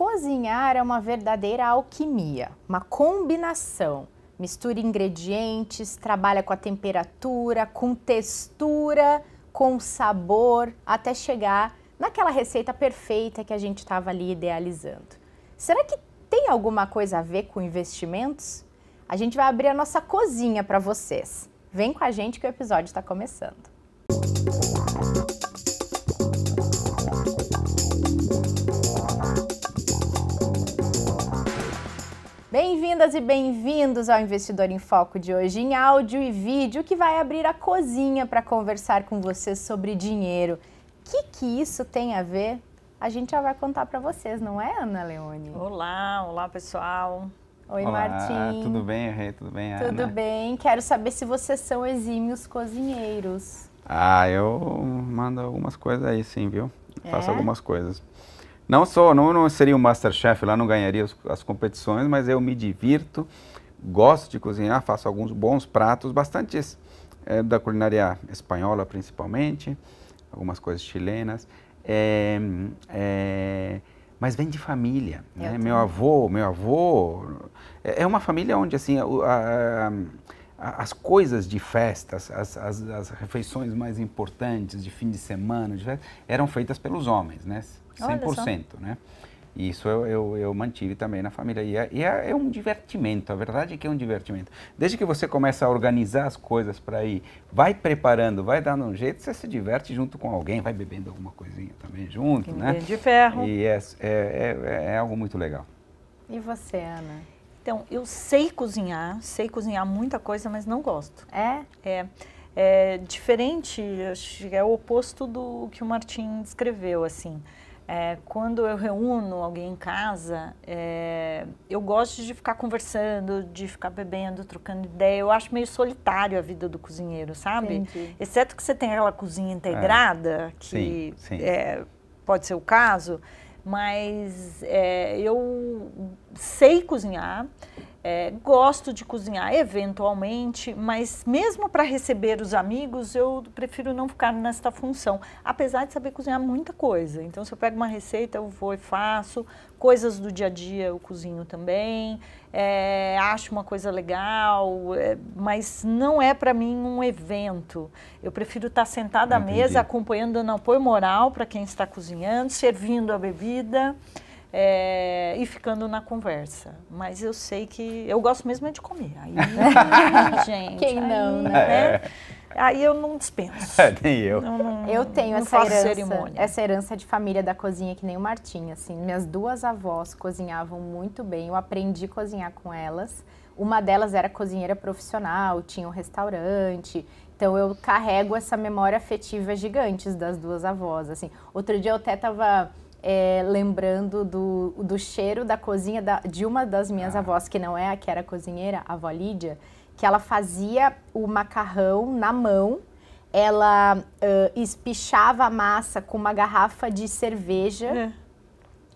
Cozinhar é uma verdadeira alquimia, uma combinação. Mistura ingredientes, trabalha com a temperatura, com textura, com sabor, até chegar naquela receita perfeita que a gente estava ali idealizando. Será que tem alguma coisa a ver com investimentos? A gente vai abrir a nossa cozinha para vocês. Vem com a gente que o episódio está começando. Música Bem-vindas e bem-vindos ao Investidor em Foco de hoje, em áudio e vídeo, que vai abrir a cozinha para conversar com você sobre dinheiro. O que, que isso tem a ver? A gente já vai contar para vocês, não é, Ana Leone? Olá, olá pessoal. Oi, Olá, Martim. Tudo bem, Rei? Tudo bem, Ana? Tudo bem. Quero saber se vocês são exímios cozinheiros. Ah, eu mando algumas coisas aí, sim, viu? É? Faço algumas coisas. Não sou, não, não seria um Masterchef lá, não ganharia as, as competições, mas eu me divirto, gosto de cozinhar, faço alguns bons pratos, bastantes é, da culinária espanhola principalmente, algumas coisas chilenas. É, é, mas vem de família. Né? Meu avô, meu avô. É, é uma família onde assim a, a, a, as coisas de festas, as, as, as, refeições mais importantes de fim de semana, de festa, eram feitas pelos homens, né? 100%, né? Isso eu, eu, eu, mantive também na família. E, é, e é, é, um divertimento, a verdade é que é um divertimento. Desde que você começa a organizar as coisas para ir, vai preparando, vai dando um jeito, você se diverte junto com alguém, vai bebendo alguma coisinha também junto, Tem né? de ferro. E é, é, é, é algo muito legal. E você, Ana? Então, eu sei cozinhar, sei cozinhar muita coisa, mas não gosto. É? É é diferente, é o oposto do que o Martin descreveu, assim. É, quando eu reúno alguém em casa, é, eu gosto de ficar conversando, de ficar bebendo, trocando ideia. Eu acho meio solitário a vida do cozinheiro, sabe? Entendi. Exceto que você tem aquela cozinha integrada, é. que sim, sim. É, pode ser o caso, mas é, eu sei cozinhar. É, gosto de cozinhar eventualmente, mas mesmo para receber os amigos, eu prefiro não ficar nesta função, apesar de saber cozinhar muita coisa. Então, se eu pego uma receita, eu vou e faço. Coisas do dia a dia eu cozinho também, é, acho uma coisa legal, é, mas não é para mim um evento. Eu prefiro estar tá sentada à mesa, acompanhando, dando apoio moral para quem está cozinhando, servindo a bebida é, e ficando na conversa. Mas eu sei que eu gosto mesmo é de comer. Aí, gente, quem não, aí, né? né? é. Aí eu não dispenso. É, nem eu. Eu, não, eu tenho essa herança, cerimônia. essa herança de família da cozinha que nem o Martim, assim. Minhas duas avós cozinhavam muito bem, eu aprendi a cozinhar com elas. Uma delas era cozinheira profissional, tinha um restaurante. Então eu carrego essa memória afetiva gigante das duas avós, assim. Outro dia eu até tava é, lembrando do, do cheiro da cozinha da, de uma das minhas ah. avós, que não é a que era cozinheira, a avó Lídia, que ela fazia o macarrão na mão, ela uh, espichava a massa com uma garrafa de cerveja é.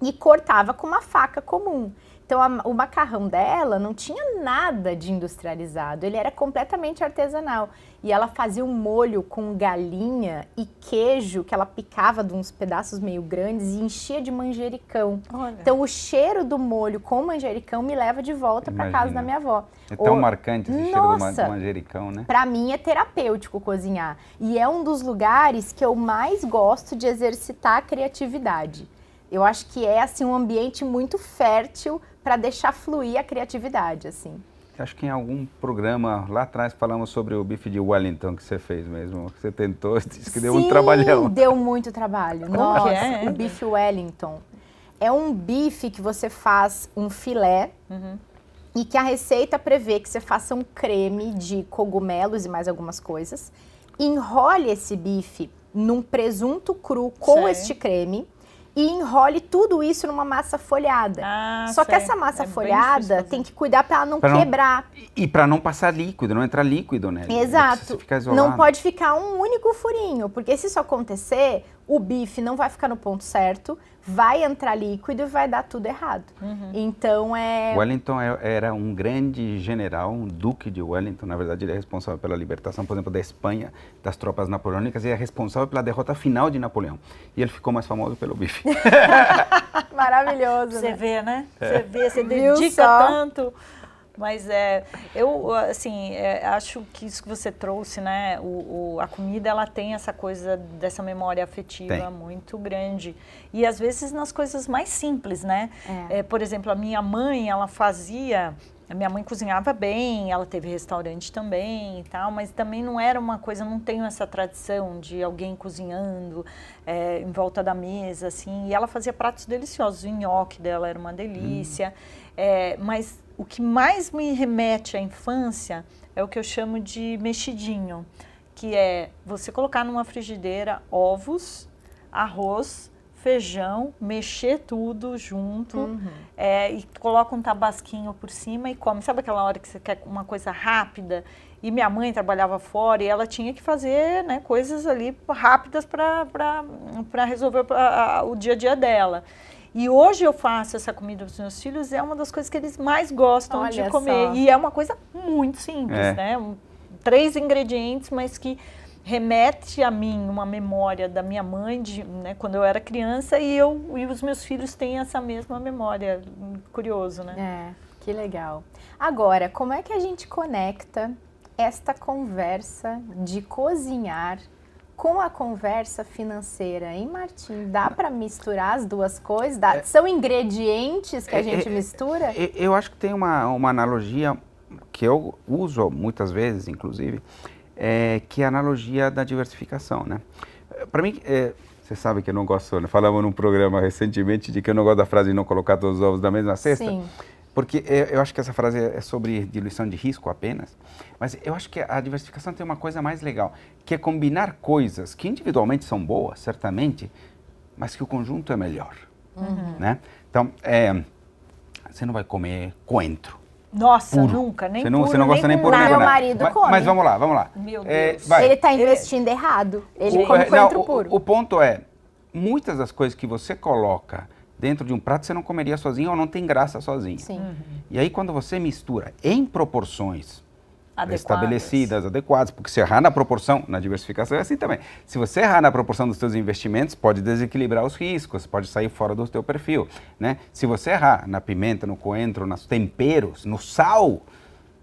e cortava com uma faca comum. Então, a, o macarrão dela não tinha nada de industrializado, ele era completamente artesanal e ela fazia um molho com galinha e queijo que ela picava de uns pedaços meio grandes e enchia de manjericão. Olha. Então o cheiro do molho com manjericão me leva de volta para casa da minha avó. É tão Ou... marcante esse Nossa, cheiro do manjericão, né? Para mim é terapêutico cozinhar e é um dos lugares que eu mais gosto de exercitar a criatividade. Eu acho que é assim um ambiente muito fértil para deixar fluir a criatividade, assim. Acho que em algum programa lá atrás falamos sobre o bife de Wellington que você fez mesmo. Que você tentou, disse que deu um trabalhão. deu muito trabalho. Nossa, é? o bife Wellington. É um bife que você faz um filé uhum. e que a receita prevê que você faça um creme de cogumelos e mais algumas coisas. Enrole esse bife num presunto cru com Sei. este creme e enrole tudo isso numa massa folhada. Ah, Só sei. que essa massa é folhada tem que cuidar para ela não pra quebrar. Não, e para não passar líquido, não entrar líquido nela. Né? Exato. Não pode ficar um único furinho, porque se isso acontecer, o bife não vai ficar no ponto certo, vai entrar líquido e vai dar tudo errado. Uhum. Então é. Wellington é, era um grande general, um duque de Wellington, na verdade, ele é responsável pela libertação, por exemplo, da Espanha, das tropas napoleônicas, e é responsável pela derrota final de Napoleão. E ele ficou mais famoso pelo bife. Maravilhoso. Você né? vê, né? É. Você vê, você dedica tanto. Mas é, eu assim é, acho que isso que você trouxe, né? O, o, a comida ela tem essa coisa dessa memória afetiva tem. muito grande e às vezes nas coisas mais simples, né? É. É, por exemplo, a minha mãe ela fazia a minha mãe cozinhava bem, ela teve restaurante também e tal, mas também não era uma coisa, não tenho essa tradição de alguém cozinhando é, em volta da mesa, assim. E ela fazia pratos deliciosos, o nhoque dela era uma delícia, hum. é, mas o que mais me remete à infância é o que eu chamo de mexidinho, que é você colocar numa frigideira ovos, arroz, feijão, mexer tudo junto uhum. é, e coloca um tabasquinho por cima e come. Sabe aquela hora que você quer uma coisa rápida? E minha mãe trabalhava fora e ela tinha que fazer né, coisas ali rápidas para resolver a, o dia a dia dela. E hoje eu faço essa comida para os meus filhos, é uma das coisas que eles mais gostam Olha de comer. Só. E é uma coisa muito simples, é. né? Um, três ingredientes, mas que remete a mim uma memória da minha mãe de, né, quando eu era criança e eu e os meus filhos têm essa mesma memória. Curioso, né? É, que legal. Agora, como é que a gente conecta esta conversa de cozinhar com a conversa financeira, hein, Martim? Dá para misturar as duas coisas? Dá, é, são ingredientes que a é, gente é, é, mistura? É, eu acho que tem uma, uma analogia que eu uso muitas vezes, inclusive, é, que é a analogia da diversificação, né? Para mim, você sabe que eu não gosto, né? falamos num programa recentemente de que eu não gosto da frase de não colocar todos os ovos na mesma cesta. Sim. Porque eu acho que essa frase é sobre diluição de risco apenas, mas eu acho que a diversificação tem uma coisa mais legal, que é combinar coisas que individualmente são boas, certamente, mas que o conjunto é melhor. Uhum. Né? Então, é, você não vai comer coentro. Nossa, puro. nunca, nem você não, puro, Você não gosta nem, nem puro, nem meu marido mas, come. Mas vamos lá, vamos lá. Meu é, Deus. É, ele está investindo errado. Ele o, come é, coentro não, puro. O, o ponto é, muitas das coisas que você coloca dentro de um prato você não comeria sozinho ou não tem graça sozinho. Sim. Uhum. E aí quando você mistura em proporções adequadas. estabelecidas, adequadas, porque se errar na proporção, na diversificação é assim também. Se você errar na proporção dos seus investimentos, pode desequilibrar os riscos, pode sair fora do seu perfil, né? Se você errar na pimenta, no coentro, nos temperos, no sal,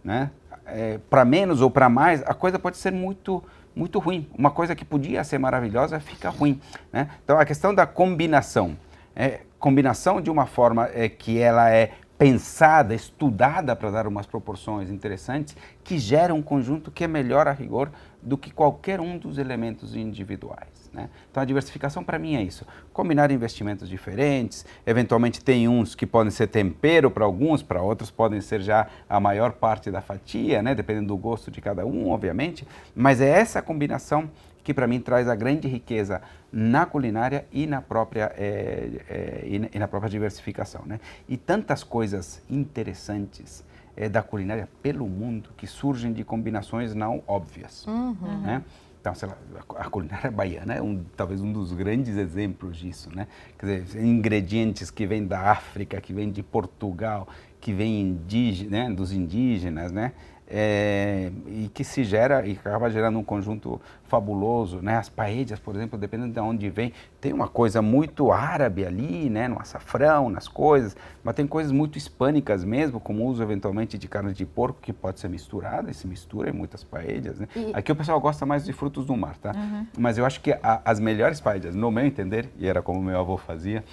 né? É, para menos ou para mais, a coisa pode ser muito muito ruim. Uma coisa que podia ser maravilhosa fica ruim, né? Então a questão da combinação é combinação de uma forma é, que ela é pensada, estudada para dar umas proporções interessantes, que gera um conjunto que é melhor a rigor do que qualquer um dos elementos individuais. Né? Então a diversificação para mim é isso: combinar investimentos diferentes. Eventualmente tem uns que podem ser tempero para alguns, para outros podem ser já a maior parte da fatia, né? dependendo do gosto de cada um, obviamente. Mas é essa combinação que para mim traz a grande riqueza na culinária e na própria, é, é, e, na, própria diversificação. Né? E tantas coisas interessantes é, da culinária pelo mundo que surgem de combinações não óbvias. Uhum. Né? Então, sei lá, a culinária baiana é um, talvez um dos grandes exemplos disso, né? Quer dizer, ingredientes que vêm da África, que vêm de Portugal, que vêm indígena, né? dos indígenas, né? é, e que se gera e acaba gerando um conjunto fabuloso, né? As paredes, por exemplo, dependendo de onde vem, tem uma coisa muito árabe ali, né? No açafrão, nas coisas, mas tem coisas muito hispânicas mesmo, como o uso eventualmente de carne de porco que pode ser misturada e se mistura em muitas paredes, né? E... Aqui o pessoal gosta mais de frutos do mar, tá? Uhum. Mas eu acho que a, as melhores paredes, no meu entender, e era como meu avô fazia,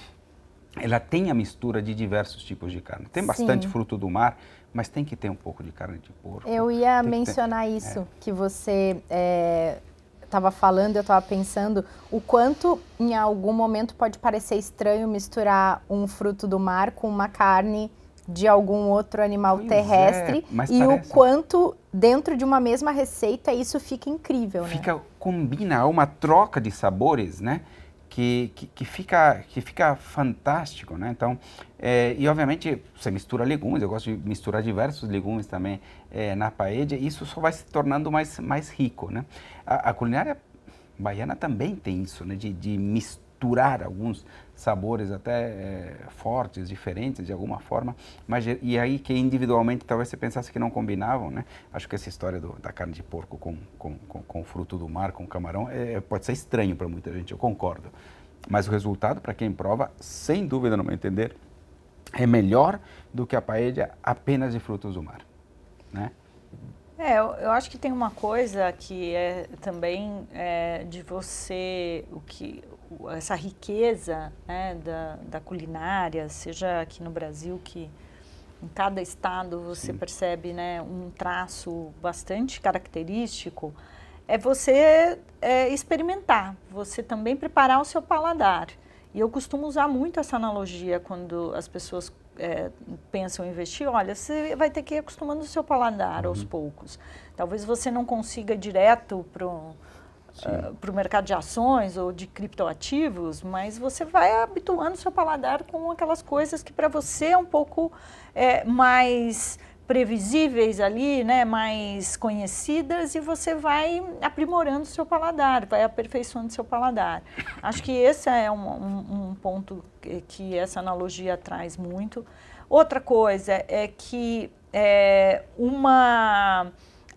ela tem a mistura de diversos tipos de carne. Tem bastante Sim. fruto do mar mas tem que ter um pouco de carne de porco. Eu ia mencionar ter, é. isso, é. que você estava é, falando, eu estava pensando, o quanto em algum momento pode parecer estranho misturar um fruto do mar com uma carne de algum outro animal pois é, terrestre é, e parece... o quanto dentro de uma mesma receita isso fica incrível, né? fica, né? Combina, uma troca de sabores, né? que, que, fica, que fica fantástico, né? Então, é, e obviamente você mistura legumes, eu gosto de misturar diversos legumes também é, na paella, e isso só vai se tornando mais, mais rico, né? A, a culinária baiana também tem isso, né? De, de mistura capturar alguns sabores até é, fortes, diferentes de alguma forma, mas é, e é aí que individualmente talvez você pensasse que não combinavam, né? Acho que essa história do, da carne de porco com, com, com, com, fruto do mar, com camarão, é, é, pode ser estranho para muita gente, eu concordo. Mas o resultado, para quem prova, sem dúvida, no meu entender, é melhor do que a paella apenas de frutos do mar, né? É, eu, eu, acho que tem uma coisa que é também é, de você, o que, essa riqueza né, da, da culinária, seja aqui no Brasil, que em cada estado você Sim. percebe né, um traço bastante característico, é você é, experimentar, você também preparar o seu paladar. E eu costumo usar muito essa analogia quando as pessoas é, pensam em investir, olha, você vai ter que ir acostumando o seu paladar uhum. aos poucos. Talvez você não consiga direto para eh, o uh, mercado de ações ou de criptoativos, mas você vai habituando o seu paladar com aquelas coisas que para você é um pouco é, mais previsíveis ali, né, mais conhecidas, e você vai aprimorando o seu paladar, vai aperfeiçoando o seu paladar. Acho que esse é um, um, um ponto que, que essa analogia traz muito. Outra coisa é que é, uma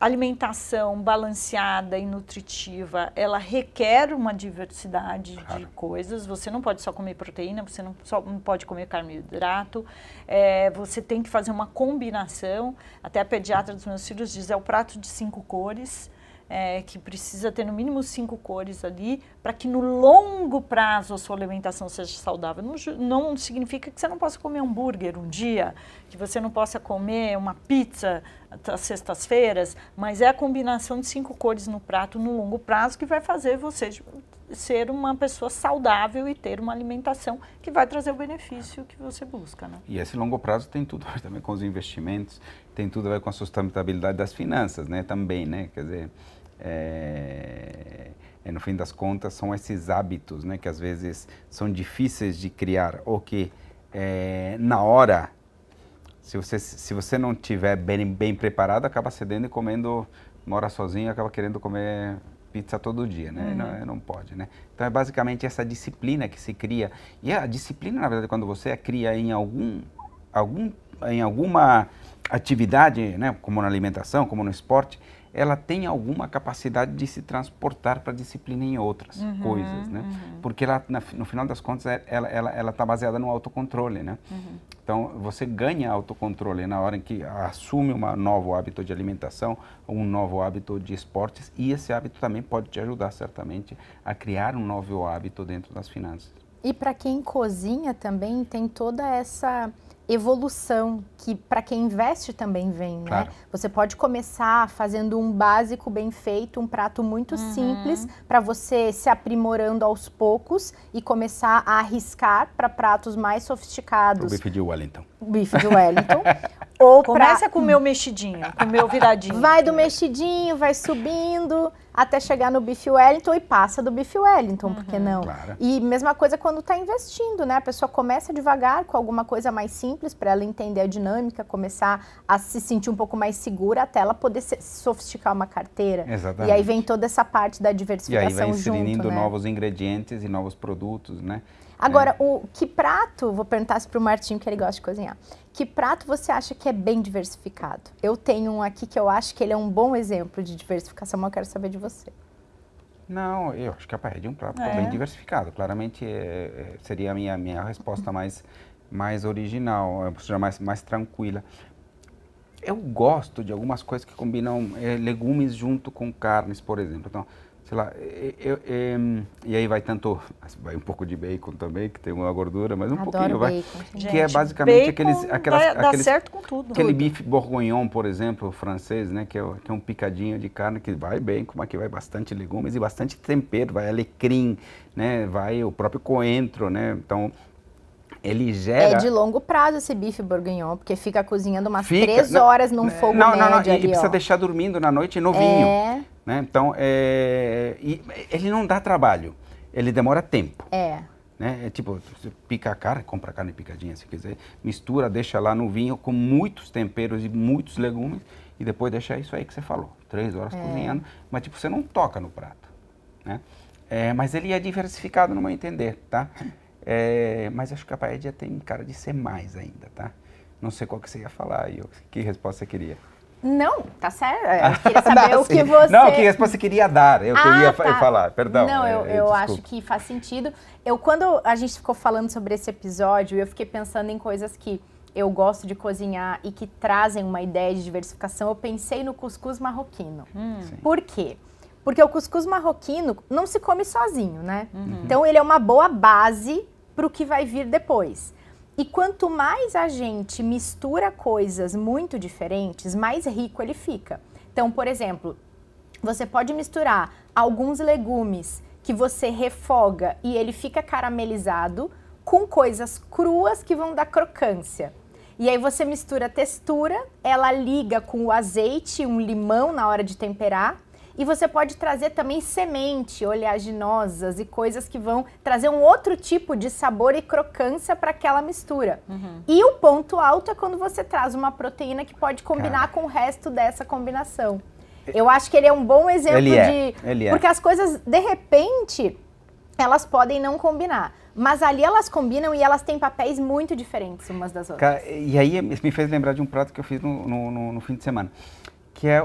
alimentação balanceada e nutritiva, ela requer uma diversidade claro. de coisas. Você não pode só comer proteína, você não, só, não pode comer carboidrato. É, você tem que fazer uma combinação. Até a pediatra dos meus filhos diz, é o prato de cinco cores é, que precisa ter no mínimo cinco cores ali, para que no longo prazo a sua alimentação seja saudável. Não, não significa que você não possa comer hambúrguer um dia, que você não possa comer uma pizza às sextas-feiras, mas é a combinação de cinco cores no prato no longo prazo que vai fazer você ser uma pessoa saudável e ter uma alimentação que vai trazer o benefício que você busca. Né? E esse longo prazo tem tudo a ver também com os investimentos, tem tudo a ver com a sustentabilidade das finanças né? também, né? quer dizer... É, é, no fim das contas, são esses hábitos né, que às vezes são difíceis de criar ou que é, na hora, se você, se você não tiver bem, bem preparado, acaba cedendo e comendo, mora sozinho, acaba querendo comer pizza todo dia, né? Uhum. Não, é, não pode, né? Então é basicamente essa disciplina que se cria. E a disciplina, na verdade, quando você a cria em algum, algum em alguma atividade, né, como na alimentação, como no esporte, ela tem alguma capacidade de se transportar para a disciplina em outras uhum, coisas, né? Uhum. Porque ela, na, no final das contas, ela é, está ela, ela tá baseada no autocontrole, né? Uhum. Então, você ganha autocontrole na hora em que assume um novo hábito de alimentação, um novo hábito de esportes, e esse hábito também pode te ajudar, certamente, a criar um novo hábito dentro das finanças. E para quem cozinha também tem toda essa evolução que para quem investe também vem, né? claro. né? Você pode começar fazendo um básico bem feito, um prato muito uhum. simples, para você se aprimorando aos poucos e começar a arriscar para pratos mais sofisticados. O bife de Wellington. Bife de Wellington. ou começa pra... com o meu mexidinho, com o meu viradinho. Vai do mexidinho, vai subindo até chegar no bife Wellington e passa do bife Wellington, uhum. por que uhum. não? Claro. E mesma coisa quando está investindo, né? A pessoa começa devagar com alguma coisa mais simples simples para ela entender a dinâmica, começar a se sentir um pouco mais segura até ela poder se sofisticar uma carteira. Exatamente. E aí vem toda essa parte da diversificação junto, E aí vai inserindo né? novos ingredientes e novos produtos, né? Agora, é. o que prato, vou perguntar isso para o Martinho, que ele gosta de cozinhar. Que prato você acha que é bem diversificado? Eu tenho um aqui que eu acho que ele é um bom exemplo de diversificação, mas eu quero saber de você. Não, eu acho que a paella é um prato é. bem diversificado. Claramente é, é, seria a minha, minha resposta mais mais original, é uma postura mais, mais tranquila. Eu gosto de algumas coisas que combinam é, legumes junto com carnes, por exemplo. Então, sei lá, eu, eu, eu, e aí vai tanto, vai um pouco de bacon também, que tem uma gordura, mas um Adoro pouquinho vai. Bacon, gente. que é basicamente aqueles, aquelas, dá, dá aqueles, certo com tudo. Aquele bife bourguignon, por exemplo, francês, né, que é, que é um picadinho de carne que vai bem, como que vai bastante legumes e bastante tempero, vai alecrim, né, vai o próprio coentro, né, então ele é gera. É de longo prazo esse bife bourguignon, porque fica cozinhando umas fica, três horas num é. fogo não, médio. Não, não, não. E precisa ó. deixar dormindo na noite novinho. É. Né? Então, é, e, ele não dá trabalho, ele demora tempo. É. Né? É tipo, você pica a carne, compra a carne picadinha se quiser, mistura, deixa lá no vinho com muitos temperos e muitos legumes e depois deixa isso aí que você falou, três horas é. cozinhando, mas tipo, você não toca no prato, né? É, mas ele é diversificado no meu entender, tá? É, mas acho que a paedia tem cara de ser mais ainda, tá? Não sei qual que você ia falar e que resposta você queria. Não, tá certo. Eu queria saber não, o que assim. você. Não, que resposta você queria dar. É eu ah, queria tá. falar, perdão. Não, eu, é, eu, eu acho que faz sentido. Eu, quando a gente ficou falando sobre esse episódio, eu fiquei pensando em coisas que eu gosto de cozinhar e que trazem uma ideia de diversificação. Eu pensei no cuscuz marroquino. Hum. Por quê? Porque o cuscuz marroquino não se come sozinho, né? Uhum. Então ele é uma boa base para o que vai vir depois. E quanto mais a gente mistura coisas muito diferentes, mais rico ele fica. Então, por exemplo, você pode misturar alguns legumes que você refoga e ele fica caramelizado com coisas cruas que vão dar crocância. E aí você mistura a textura, ela liga com o azeite, um limão na hora de temperar e você pode trazer também semente, oleaginosas e coisas que vão trazer um outro tipo de sabor e crocância para aquela mistura. Uhum. E o ponto alto é quando você traz uma proteína que pode combinar Cara. com o resto dessa combinação. É. Eu acho que ele é um bom exemplo ele é. de. é. Porque as coisas, de repente, elas podem não combinar. Mas ali elas combinam e elas têm papéis muito diferentes umas das outras. Cara, e aí me fez lembrar de um prato que eu fiz no, no, no, no fim de semana. Que é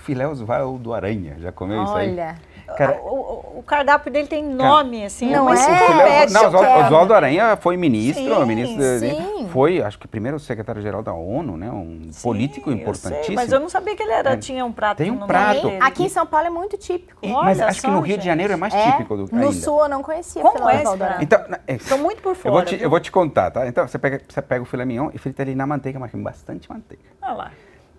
filé Oswaldo Aranha. Já comeu Olha. isso aí? Olha. Cara, o, o, cardápio dele tem nome, cara, assim, não é enciclopédia. Não, Oswaldo, Oswaldo Aranha foi ministro, sim, ministro sim. foi, acho que primeiro secretário-geral da ONU, né? Um sim, político importantíssimo. Eu sei, mas eu não sabia que ele era, é, tinha um prato. Tem um no prato. Dele. Aqui em São Paulo é muito típico. E, Olha, mas acho só, que no Rio gente. de Janeiro é mais é? típico do que No ainda. sul eu não conhecia Como é Oswaldo Aranha. Então, Estou é, muito por fora. Eu vou, te, eu vou, te, contar, tá? Então, você pega, você pega o filé mignon e frita ele na manteiga, mas com bastante manteiga. Olha lá.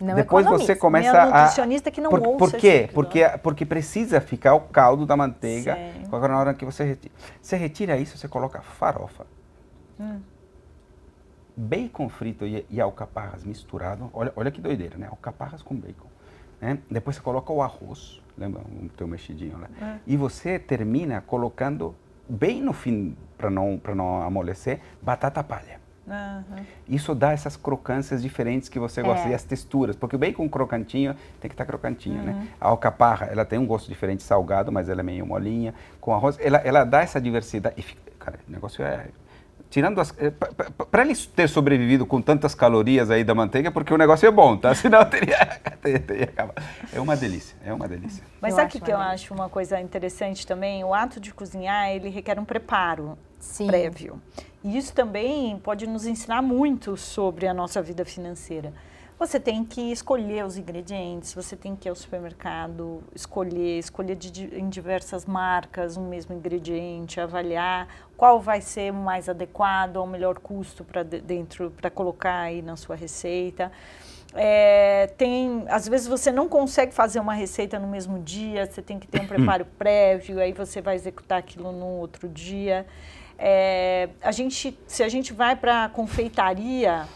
Não é Depois você é começa Minha a. nutricionista que não por, ouça. Por quê? Tipo, porque, né? porque precisa ficar o caldo da manteiga Sim. na hora que você retira. Você retira isso, você coloca farofa. Hum. Bacon frito e, e, alcaparras misturado. Olha, olha que doideira, né? Alcaparras com bacon. Né? Depois você coloca o arroz, lembra? O teu mexidinho lá. Né? É. E você termina colocando, bem no fim, para não, não amolecer, batata palha. Uhum. Isso dá essas crocâncias diferentes que você gosta é. e as texturas, porque o bacon crocantinho tem que estar tá crocantinho, uhum. né? A alcaparra, ela tem um gosto diferente salgado, mas ela é meio molinha. Com arroz, ela, ela dá essa diversidade. E fica, cara, o negócio é tirando as. É, Para ele ter sobrevivido com tantas calorias aí da manteiga, porque o negócio é bom, tá? Senão teria, acabado. É uma delícia, é uma delícia. Mas aqui sabe o que, que eu acho uma coisa interessante também? O ato de cozinhar, ele requer um preparo. Sim. prévio. E isso também pode nos ensinar muito sobre a nossa vida financeira. Você tem que escolher os ingredientes, você tem que ir ao supermercado, escolher, escolher de, em diversas marcas um mesmo ingrediente, avaliar qual vai ser mais adequado ao melhor custo para dentro para colocar aí na sua receita. É, tem, às vezes você não consegue fazer uma receita no mesmo dia, você tem que ter um preparo prévio, aí você vai executar aquilo no outro dia. É, a gente, se a gente vai para a confeitaria,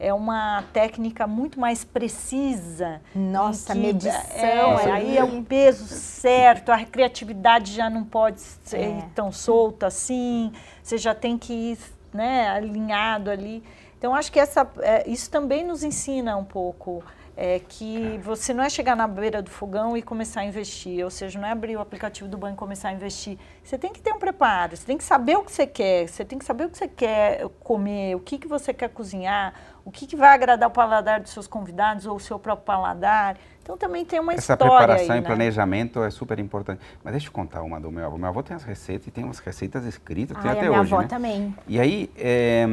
é uma técnica muito mais precisa. Nossa, que, medição. É, é aí é o peso certo, a criatividade já não pode ser é. tão solta assim, você já tem que ir né, alinhado ali. Então, acho que essa, é, isso também nos ensina um pouco é que você não é chegar na beira do fogão e começar a investir, ou seja, não é abrir o aplicativo do banco e começar a investir. Você tem que ter um preparo, você tem que saber o que você quer, você tem que saber o que você quer comer, o que, que você quer cozinhar, o que, que vai agradar o paladar dos seus convidados ou o seu próprio paladar. Então também tem uma Essa história Essa preparação aí, né? e planejamento é super importante. Mas deixa eu contar uma do meu avô. Meu avô tem as receitas e tem umas receitas escritas, Ai, tem até hoje, minha avó né? também. E aí... É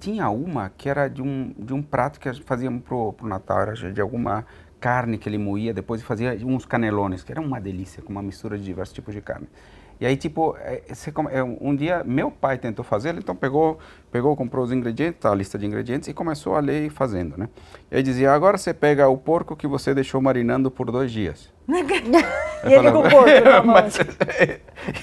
tinha uma que era de um, de um prato que fazíamos pro, pro Natal, era de alguma carne que ele moía depois e fazia uns canelones, que era uma delícia, com uma mistura de diversos tipos de carne. E aí, tipo, é, é, um dia meu pai tentou fazer, ele então pegou, pegou, comprou os ingredientes, a lista de ingredientes e começou a ler e fazendo, né? E aí dizia, agora você pega o porco que você deixou marinando por dois dias. E ele com o Mas, assim.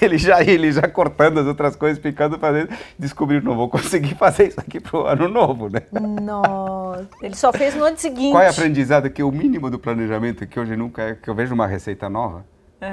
ele, já, ele já cortando as outras coisas, picando, fazendo, descobriu, não vou conseguir fazer isso aqui pro ano novo, né? Nossa, ele só fez no ano seguinte. Qual é a aprendizado que o mínimo do planejamento, que hoje nunca é, que eu vejo uma receita nova,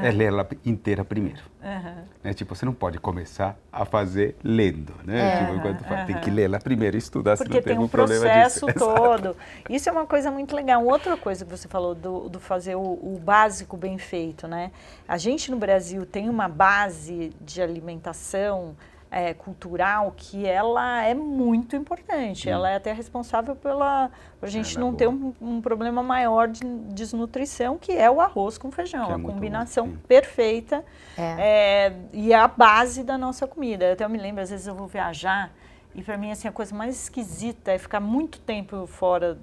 é ler ela inteira primeiro. Uhum. Né? Tipo, você não pode começar a fazer lendo, né? Uhum. Tipo, enquanto faz, uhum. tem que ler ela primeiro e estudar, Porque senão tem, tem um, um processo todo. Isso é uma coisa muito legal. Outra coisa que você falou do, do fazer o, o, básico bem feito, né? A gente no Brasil tem uma base de alimentação é, cultural que ela é muito importante. Sim. Ela é até responsável pela a gente é, não ter um, um, problema maior de desnutrição, que é o arroz com feijão, é a combinação bom, perfeita é. É, e é a base da nossa comida. Eu até me lembro, às vezes eu vou viajar e para mim, assim, a coisa mais esquisita é ficar muito tempo fora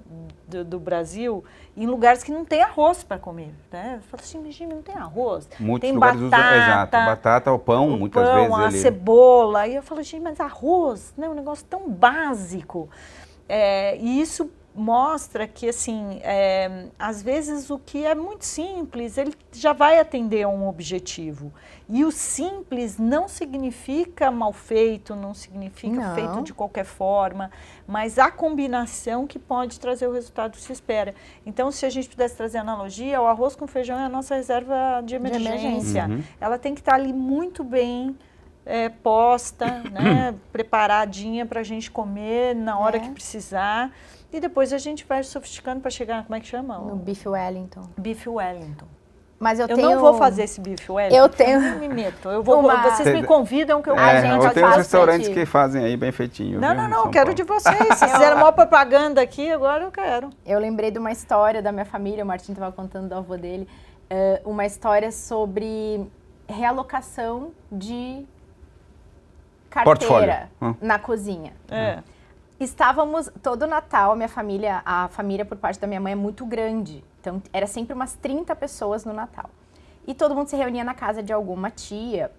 do, do Brasil, em lugares que não tem arroz para comer, né? Eu falo assim, mas não tem arroz? Muitos tem batata, usam, exato, batata, o pão, o muitas pão, vezes. a ele... cebola. E eu falo, assim mas arroz, né? Um negócio tão básico. É, e isso mostra que, assim, é, às vezes o que é muito simples, ele já vai atender a um objetivo. E o simples não significa mal feito, não significa não. feito de qualquer forma, mas a combinação que pode trazer o resultado que se espera. Então, se a gente pudesse trazer analogia, o arroz com feijão é a nossa reserva de emergência. De emergência. Uhum. Ela tem que estar ali muito bem é, posta, né, preparadinha para a gente comer na hora é. que precisar. E depois a gente vai sofisticando para chegar, como é que chama? No bife Wellington. Beef Wellington. Mas eu, eu tenho... não vou fazer esse bife Wellington. Eu tenho. Eu me meto. Eu vou, uma... Vocês me convidam que eu vou. É, gente eu tenho restaurantes que fazem aí bem feitinho. Não, viu, não, não. quero Paulo. de vocês. Vocês fizeram maior propaganda aqui, agora eu quero. Eu lembrei de uma história da minha família. O Martin estava contando do avô dele. Eh, uma história sobre realocação de carteira Portfólio. na ah. cozinha. É. Ah. Estávamos todo Natal, minha família, a família por parte da minha mãe é muito grande. Então era sempre umas 30 pessoas no Natal. E todo mundo se reunia na casa de alguma tia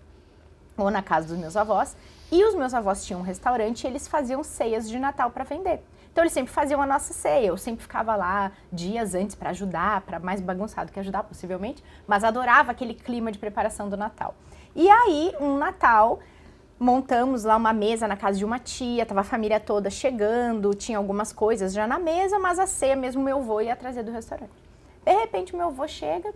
ou na casa dos meus avós. E os meus avós tinham um restaurante e eles faziam ceias de Natal para vender. Então eles sempre faziam a nossa ceia. Eu sempre ficava lá dias antes para ajudar, para mais bagunçado que ajudar possivelmente, mas adorava aquele clima de preparação do Natal. E aí, um Natal, montamos lá uma mesa na casa de uma tia, tava a família toda chegando, tinha algumas coisas já na mesa, mas a ceia mesmo meu avô ia trazer do restaurante. De repente meu avô chega,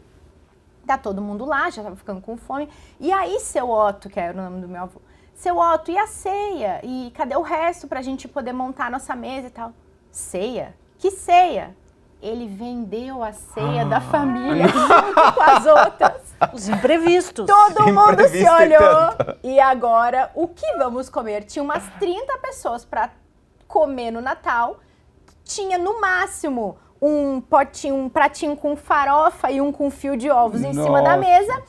tá todo mundo lá, já tava ficando com fome, e aí seu Otto, que era o nome do meu avô, seu Otto, e a ceia? E cadê o resto pra gente poder montar a nossa mesa e tal? Ceia? Que ceia? Ele vendeu a ceia ah. da família junto com as outras. Os imprevistos. Todo mundo se olhou. E agora, o que vamos comer? Tinha umas 30 pessoas para comer no Natal. Tinha no máximo um potinho, um pratinho com farofa e um com fio de ovos Nossa. em cima da mesa.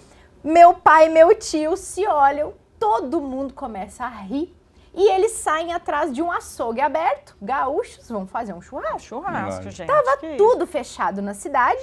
Meu pai e meu tio se olham, todo mundo começa a rir. E eles saem atrás de um açougue aberto. Gaúchos vão fazer um churrasco. Churrasco, gente. Tava tudo fechado na cidade.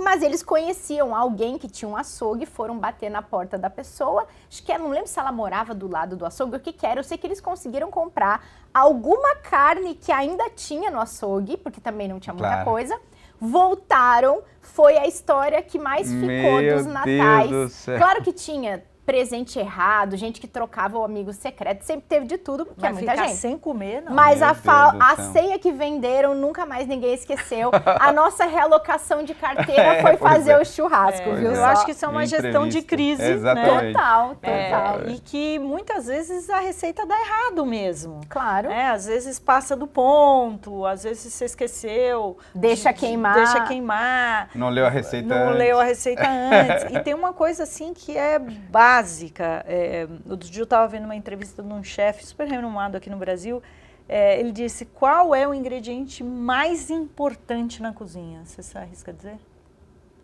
Mas eles conheciam alguém que tinha um açougue, foram bater na porta da pessoa. Acho que era, não lembro se ela morava do lado do açougue, o que que era. Eu sei que eles conseguiram comprar alguma carne que ainda tinha no açougue, porque também não tinha muita claro. coisa. Voltaram, foi a história que mais ficou Meu dos natais. Do claro que tinha presente errado, gente que trocava o amigo secreto, sempre teve de tudo, porque Mas é muita gente. sem comer, não. Mas a, fa... a ceia que venderam, nunca mais ninguém esqueceu. a nossa realocação de carteira é, foi fazer é. o churrasco, é, viu? Eu acho que isso é uma gestão de crise, né? Exatamente. né? Total, é, total. E que muitas vezes a receita dá errado mesmo. Claro. É, às vezes passa do ponto, às vezes você esqueceu. Deixa queimar. Deixa queimar. Não leu a receita Não antes. leu a receita antes. e tem uma coisa assim que é básica básica. É, outro dia eu estava vendo uma entrevista de um chefe super renomado aqui no Brasil. É, ele disse: qual é o ingrediente mais importante na cozinha? Você se arrisca a dizer?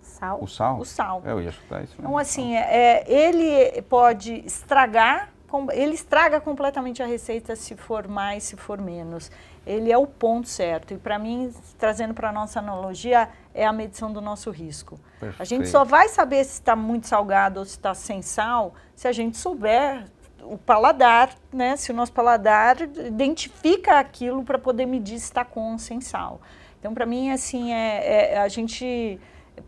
Sal. O sal? O sal. É, eu ia chutar isso mesmo. Então, assim, é, é ele pode estragar, ele estraga completamente a receita se for mais, se for menos ele é o ponto certo. E para mim, trazendo para a nossa analogia, é a medição do nosso risco. Perfeito. A gente só vai saber se está muito salgado ou se está sem sal se a gente souber o paladar, né? Se o nosso paladar identifica aquilo para poder medir se está com ou sem sal. Então, para mim, assim, é, é, a gente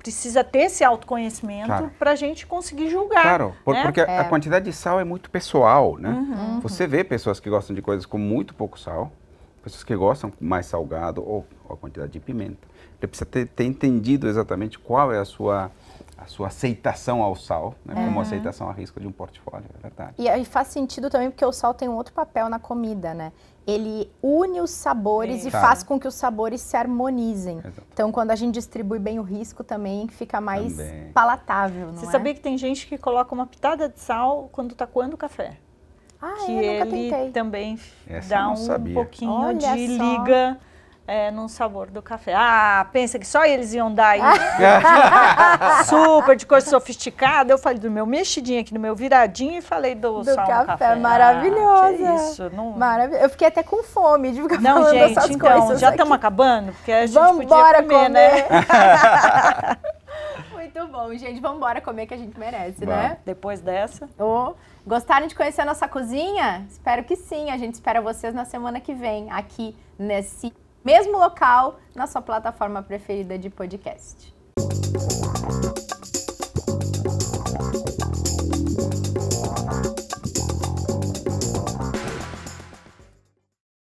precisa ter esse autoconhecimento claro. para a gente conseguir julgar. Claro, por, né? porque é. a quantidade de sal é muito pessoal, né? Uhum. Você vê pessoas que gostam de coisas com muito pouco sal, pessoas que gostam mais salgado ou, a quantidade de pimenta. Ele precisa ter, ter, entendido exatamente qual é a sua, a sua aceitação ao sal, né? uhum. como aceitação a risco de um portfólio, é verdade. E aí faz sentido também porque o sal tem um outro papel na comida, né? Ele une os sabores Sim. e faz tá. com que os sabores se harmonizem. Exato. Então, quando a gente distribui bem o risco também, fica mais também. palatável, Você é? sabia que tem gente que coloca uma pitada de sal quando está coando o café? Ah, é, que ele também Essa dá um sabia. pouquinho Olha de só. liga é, sabor do café. Ah, pensa que só eles iam dar isso. Super, de coisa sofisticada. Eu falei do meu mexidinho aqui, do meu viradinho e falei do, do sal café. café. Ah, maravilhoso. Ah, isso, não... Marav eu fiquei até com fome de ficar não, falando gente, essas então, coisas. Não, gente, então, já estamos acabando? Porque a gente Vamos podia comer, comer, né? Muito bom, gente. Vamos embora comer que a gente merece, né? Vai. né? Depois dessa. Oh. Gostaram de conhecer a nossa cozinha? Espero que sim. A gente espera vocês na semana que vem, aqui nesse mesmo local, na sua plataforma preferida de podcast.